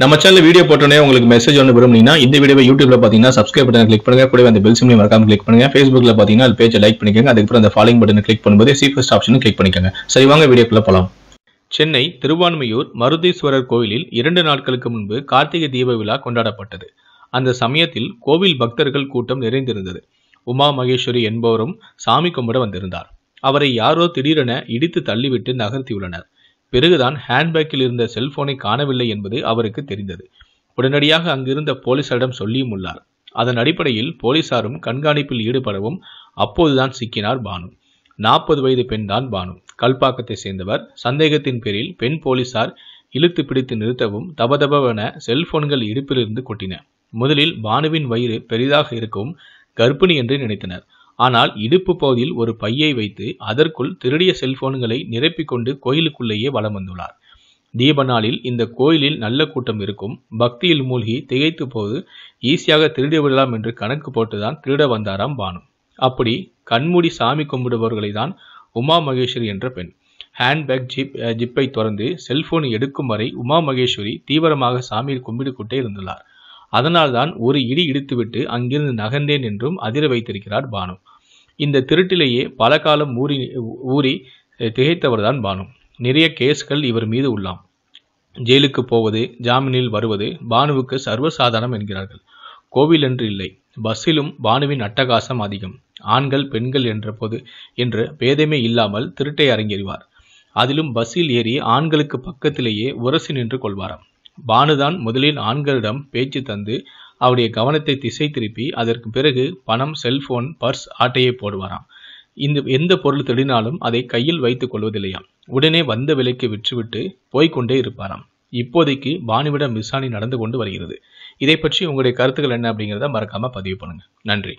நம்ம channel video போட்டோன்னே உங்களுக்கு மெசேஜ் ஒன்று விரும்புனீங்கன்னா இந்த வீடியோ யூடியூப்ல பார்த்தீங்கன்னா சப்ஸ்கிரைப் பட்டன் கிளிக் பண்ணுங்க கூட அந்த பெல் சிம்லையும் மறக்காம கிளிக் பண்ணுங்க ஃபேஸ்புக்ல பார்த்தீங்கன்னா அது பேஜை லைக் பண்ணிக்கோங்க அதுக்கப்புறம் அந்த ஃபாலோயிங் பட்டன் கிளிக் பண்ணும்போது சீஃபஸ்ட் ஆப்ஷன் கிளிக் பண்ணிக்கோங்க சரி வாங்க வீடியோக்குள்ள போகலாம் சென்னை திருவான்மையூர் மருதீஸ்வரர் கோயிலில் இரண்டு நாட்களுக்கு முன்பு கார்த்திகை தீப விழா கொண்டாடப்பட்டது அந்த சமயத்தில் கோவில் பக்தர்கள் கூட்டம் நிறைந்திருந்தது உமா மகேஸ்வரி என்பவரும் சாமி கும்பிட வந்திருந்தார் அவரை யாரோ திடீரென இடித்து தள்ளிவிட்டு நகர்த்தியுள்ளனர் பிறகுதான் ஹேண்ட்பேக்கில் இருந்த செல்போனை காணவில்லை என்பது அவருக்கு தெரிந்தது உடனடியாக அங்கிருந்த போலீசாரிடம் சொல்லியும் உள்ளார் அதன் அடிப்படையில் போலீசாரும் கண்காணிப்பில் ஈடுபடவும் அப்போதுதான் சிக்கினார் பானு நாற்பது வயது பெண்தான் பானு கல்பாக்கத்தை சேர்ந்தவர் சந்தேகத்தின் பேரில் பெண் போலீசார் இழுத்து பிடித்து நிறுத்தவும் தபதபென செல்போன்கள் இடுப்பிலிருந்து கொட்டின முதலில் பானுவின் வயிறு பெரிதாக இருக்கவும் கர்ப்பிணி என்று நினைத்தனர் ஆனால் இடுப்பு பகுதியில் ஒரு பையை வைத்து அதற்குள் திருடிய செல்போன்களை நிரப்பிக்கொண்டு கோயிலுக்குள்ளேயே வலம் வந்துள்ளார் தீப நாளில் இந்த கோயிலில் நல்ல கூட்டம் இருக்கும் பக்தியில் மூழ்கி திகைத்து போது ஈஸியாக திருடி விடலாம் என்று கணக்கு போட்டுதான் திருட வந்தாராம் பானு அப்படி கண்மூடி சாமி கும்பிடுபவர்களை தான் உமா மகேஸ்வரி என்ற பெண் ஹேண்ட்பேக் ஜிப் ஜிப்பை தொடர்ந்து செல்போன் எடுக்கும் வரை உமா மகேஸ்வரி தீவிரமாக சாமியில் கொண்டே இருந்துள்ளார் அதனால்தான் ஒரு இடி இடித்துவிட்டு அங்கிருந்து நகர்ந்தேன் என்றும் அதிர வைத்திருக்கிறார் பானு இந்த திருட்டிலேயே பல காலம் ஊறி ஊறி திகைத்தவர்தான் பானு நிறைய கேஸ்கள் இவர் மீது உள்ளாம் ஜெயிலுக்கு போவது ஜாமீனில் வருவது பானுவுக்கு சர்வசாதாரணம் என்கிறார்கள் கோவில் என்று இல்லை பஸ்ஸிலும் பானுவின் அட்டகாசம் அதிகம் ஆண்கள் பெண்கள் என்ற பொது என்று பேதமே இல்லாமல் திருட்டை அரங்கேறிவார் அதிலும் பஸ்ஸில் ஏறி ஆண்களுக்கு பக்கத்திலேயே உரசி நின்று கொள்வாராம் பானுதான் முதலில் ஆண்களிடம் பேச்சு தந்து அவருடைய கவனத்தை திசை திருப்பி அதற்கு பிறகு பணம் செல்போன் பர்ஸ் ஆட்டையை போடுவாராம் இந்த எந்த பொருள் திடினாலும் அதை கையில் வைத்துக் கொள்வதில்லையாம் உடனே வந்த விலைக்கு விற்றுவிட்டு போய்கொண்டே இருப்பாராம் இப்போதைக்கு பானுவிடம் விசாரணை நடந்து கொண்டு வருகிறது இதை பற்றி உங்களுடைய கருத்துக்கள் என்ன அப்படிங்கிறத மறக்காம பதிவு பண்ணுங்க நன்றி